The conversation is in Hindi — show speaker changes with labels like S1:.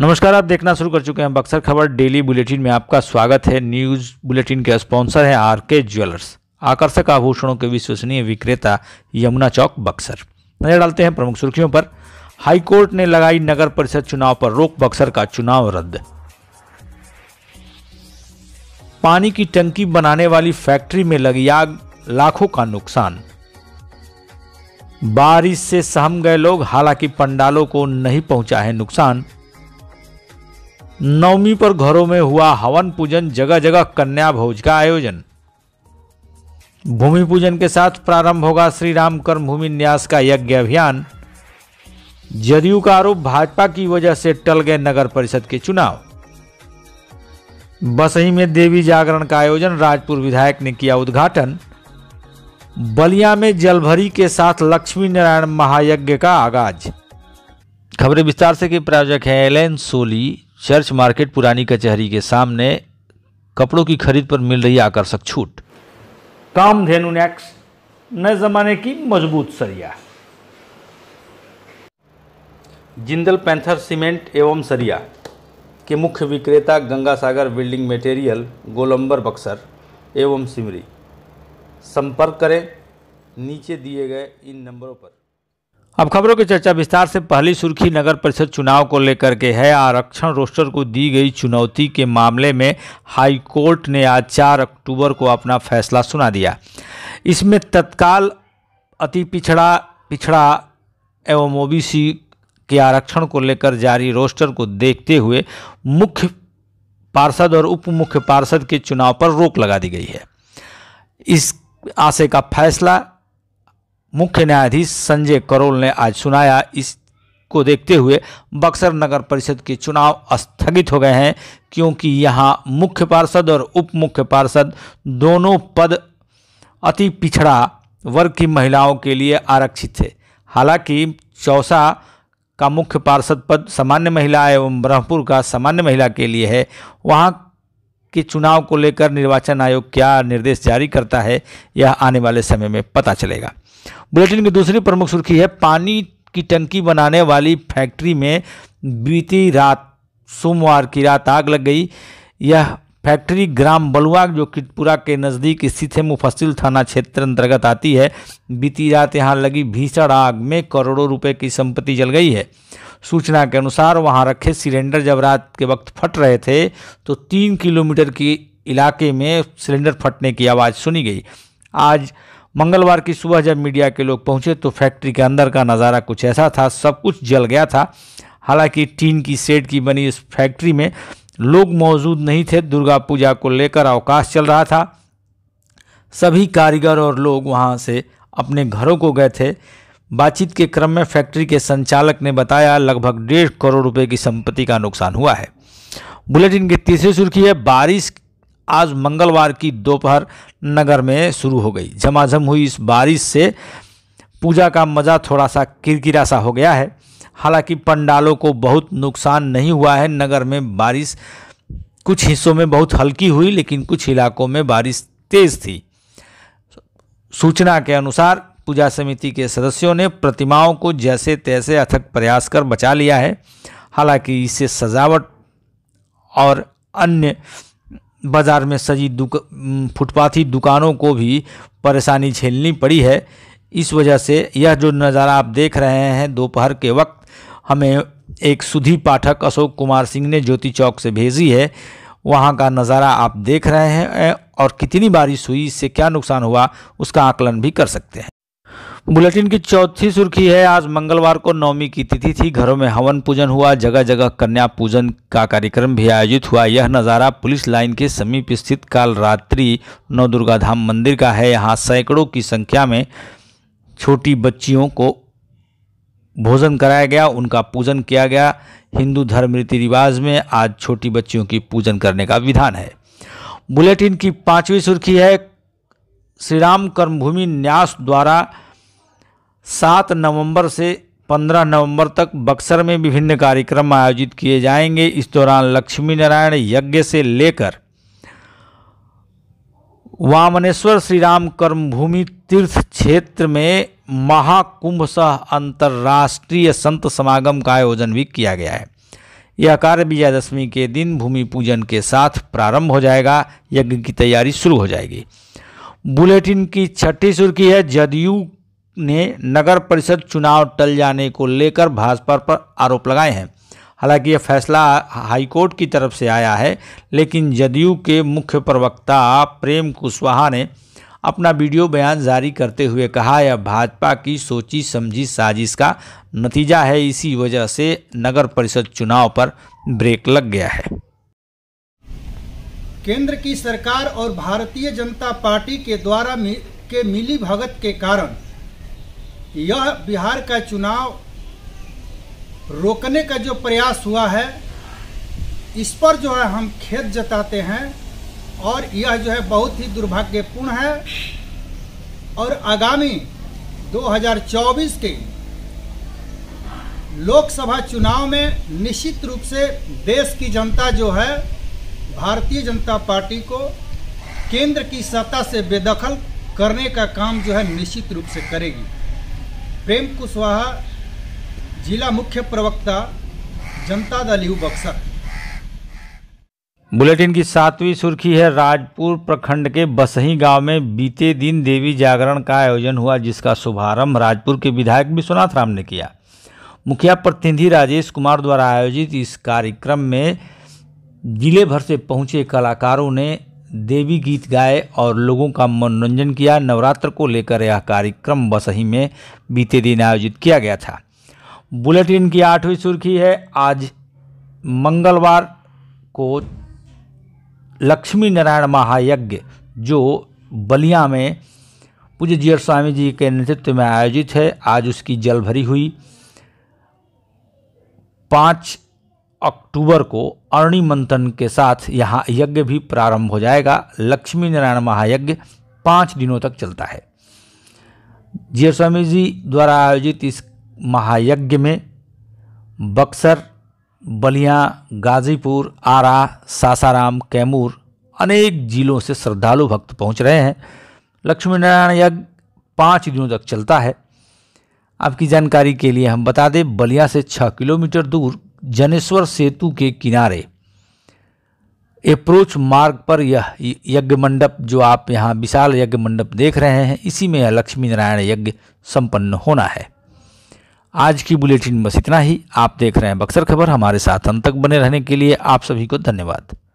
S1: नमस्कार आप देखना शुरू कर चुके हैं बक्सर खबर डेली बुलेटिन में आपका स्वागत है न्यूज बुलेटिन के स्पॉन्सर है आर के ज्वेलर्स आकर्षक आभूषणों के विश्वसनीय विक्रेता यमुना चौक बक्सर नजर डालते हैं प्रमुख सुर्खियों पर हाईकोर्ट ने लगाई नगर परिषद चुनाव पर रोक बक्सर का चुनाव रद्द पानी की टंकी बनाने वाली फैक्ट्री में लगी आग लाखों का नुकसान बारिश से सहम गए लोग हालांकि पंडालों को नहीं पहुंचा है नुकसान नवमी पर घरों में हुआ हवन पूजन जगह जगह कन्या भोज का आयोजन भूमि पूजन के साथ प्रारंभ होगा श्री राम कर्म भूमि न्यास का यज्ञ अभियान जदयू का आरोप भाजपा की वजह से टल गए नगर परिषद के चुनाव बसही में देवी जागरण का आयोजन राजपुर विधायक ने किया उद्घाटन बलिया में जलभरी के साथ लक्ष्मी नारायण महायज्ञ का आगाज खबरें विस्तार से के प्रायोजक हैं एल सोली चर्च मार्केट पुरानी कचहरी के सामने कपड़ों की खरीद पर मिल रही आकर्षक छूट धेनु नेक्स नए ज़माने की मजबूत सरिया जिंदल पैंथर सीमेंट एवं सरिया के मुख्य विक्रेता गंगा सागर बिल्डिंग मटेरियल गोलंबर बक्सर एवं सिमरी संपर्क करें नीचे दिए गए इन नंबरों पर अब खबरों की चर्चा विस्तार से पहली सुर्खी नगर परिषद चुनाव को लेकर के है आरक्षण रोस्टर को दी गई चुनौती के मामले में हाई कोर्ट ने आज 4 अक्टूबर को अपना फैसला सुना दिया इसमें तत्काल अति पिछड़ा पिछड़ा एवं ओबीसी के आरक्षण को लेकर जारी रोस्टर को देखते हुए मुख्य पार्षद और उप मुख्य पार्षद के चुनाव पर रोक लगा दी गई है इस आशय का फैसला मुख्य न्यायाधीश संजय करोल ने आज सुनाया इस को देखते हुए बक्सर नगर परिषद के चुनाव स्थगित हो गए हैं क्योंकि यहां मुख्य पार्षद और उप मुख्य पार्षद दोनों पद अति पिछड़ा वर्ग की महिलाओं के लिए आरक्षित थे हालांकि चौसा का मुख्य पार्षद पद सामान्य महिला एवं ब्रह्मपुर का सामान्य महिला के लिए है वहाँ कि चुनाव को लेकर निर्वाचन आयोग क्या निर्देश जारी करता है यह आने वाले समय में पता चलेगा बुलेटिन की दूसरी प्रमुख सुर्खी है पानी की टंकी बनाने वाली फैक्ट्री में बीती रात सोमवार की रात आग लग गई यह फैक्ट्री ग्राम बलुआ जो किटपुरा के नज़दीक स्थित है मुफस्सिल थाना क्षेत्र अंतर्गत आती है बीती रात यहाँ लगी भीषण आग में करोड़ों रुपए की संपत्ति जल गई है सूचना के अनुसार वहां रखे सिलेंडर जब रात के वक्त फट रहे थे तो तीन किलोमीटर के इलाके में सिलेंडर फटने की आवाज़ सुनी गई आज मंगलवार की सुबह जब मीडिया के लोग पहुंचे तो फैक्ट्री के अंदर का नज़ारा कुछ ऐसा था सब कुछ जल गया था हालांकि टीन की सेट की बनी इस फैक्ट्री में लोग मौजूद नहीं थे दुर्गा पूजा को लेकर अवकाश चल रहा था सभी कारीगर और लोग वहाँ से अपने घरों को गए थे बातचीत के क्रम में फैक्ट्री के संचालक ने बताया लगभग डेढ़ करोड़ रुपए की संपत्ति का नुकसान हुआ है बुलेटिन की तीसरी सुर्खी है बारिश आज मंगलवार की दोपहर नगर में शुरू हो गई झमाझम हुई इस बारिश से पूजा का मज़ा थोड़ा सा किरकिरा सा हो गया है हालांकि पंडालों को बहुत नुकसान नहीं हुआ है नगर में बारिश कुछ हिस्सों में बहुत हल्की हुई लेकिन कुछ इलाकों में बारिश तेज़ थी सूचना के अनुसार पूजा समिति के सदस्यों ने प्रतिमाओं को जैसे तैसे अथक प्रयास कर बचा लिया है हालांकि इससे सजावट और अन्य बाजार में सजी दुक फुटपाथी दुकानों को भी परेशानी झेलनी पड़ी है इस वजह से यह जो नज़ारा आप देख रहे हैं दोपहर के वक्त हमें एक सुधी पाठक अशोक कुमार सिंह ने ज्योति चौक से भेजी है वहाँ का नज़ारा आप देख रहे हैं और कितनी बारिश हुई इससे क्या नुकसान हुआ उसका आकलन भी कर सकते हैं बुलेटिन की चौथी सुर्खी है आज मंगलवार को नवमी की तिथि थी घरों में हवन पूजन हुआ जगह जगह कन्या पूजन का कार्यक्रम भी आयोजित हुआ यह नज़ारा पुलिस लाइन के समीप स्थित काल रात्रि नवदुर्गा धाम मंदिर का है यहाँ सैकड़ों की संख्या में छोटी बच्चियों को भोजन कराया गया उनका पूजन किया गया हिंदू धर्म रीति रिवाज में आज छोटी बच्चियों की पूजन करने का विधान है बुलेटिन की पांचवी सुर्खी है श्रीराम कर्मभूमि न्यास द्वारा सात नवंबर से पंद्रह नवंबर तक बक्सर में विभिन्न कार्यक्रम आयोजित किए जाएंगे इस दौरान लक्ष्मी नारायण यज्ञ से लेकर वामनेश्वर श्री राम कर्मभूमि तीर्थ क्षेत्र में महाकुंभ सह अंतर्राष्ट्रीय संत समागम का आयोजन भी किया गया है यह कार्य विजयादशमी के दिन भूमि पूजन के साथ प्रारंभ हो जाएगा यज्ञ की तैयारी शुरू हो जाएगी बुलेटिन की छठी सुर्खी है जदयू ने नगर परिषद चुनाव टल जाने को लेकर भाजपा पर आरोप लगाए हैं हालांकि यह फैसला हाईकोर्ट की तरफ से आया है लेकिन जदयू के मुख्य प्रवक्ता प्रेम कुशवाहा ने अपना वीडियो बयान जारी करते हुए कहा यह भाजपा की सोची समझी साजिश का नतीजा है इसी वजह से नगर परिषद चुनाव पर ब्रेक लग गया है केंद्र की सरकार और भारतीय जनता पार्टी के द्वारा के मिली भगत के कारण यह बिहार का चुनाव रोकने का जो प्रयास हुआ है इस पर जो है हम खेद जताते हैं और यह जो है बहुत ही दुर्भाग्यपूर्ण है और आगामी 2024 के लोकसभा चुनाव में निश्चित रूप से देश की जनता जो है भारतीय जनता पार्टी को केंद्र की सत्ता से बेदखल करने का काम जो है निश्चित रूप से करेगी प्रेम कुशवाहा जिला मुख्य प्रवक्ता जनता दल यू बक्सर बुलेटिन की सातवीं सुर्खी है राजपुर प्रखंड के बसही गांव में बीते दिन देवी जागरण का आयोजन हुआ जिसका शुभारंभ राजपुर के विधायक विश्वनाथ राम ने किया मुखिया प्रतिनिधि राजेश कुमार द्वारा आयोजित इस कार्यक्रम में जिले भर से पहुंचे कलाकारों ने देवी गीत गाए और लोगों का मनोरंजन किया नवरात्र को लेकर यह कार्यक्रम बसही में बीते दिन आयोजित किया गया था बुलेटिन की आठवीं सुर्खी है आज मंगलवार को लक्ष्मी नारायण महायज्ञ जो बलिया में पूज्य जीयर स्वामी जी के नेतृत्व में आयोजित है आज उसकी जल भरी हुई पाँच अक्टूबर को अरणि मंथन के साथ यहाँ यज्ञ भी प्रारंभ हो जाएगा लक्ष्मी नारायण महायज्ञ पाँच दिनों तक चलता है जीव स्वामी जी द्वारा आयोजित इस महायज्ञ में बक्सर बलिया गाजीपुर आरा सासाराम कैमूर अनेक जिलों से श्रद्धालु भक्त पहुंच रहे हैं लक्ष्मी नारायण यज्ञ पाँच दिनों तक चलता है आपकी जानकारी के लिए हम बता दें बलिया से छः किलोमीटर दूर जनेश्वर सेतु के किनारे अप्रोच मार्ग पर यह यज्ञ मंडप जो आप यहाँ विशाल यज्ञ मंडप देख रहे हैं इसी में यह लक्ष्मी नारायण यज्ञ संपन्न होना है आज की बुलेटिन बस इतना ही आप देख रहे हैं बक्सर खबर हमारे साथ अंत तक बने रहने के लिए आप सभी को धन्यवाद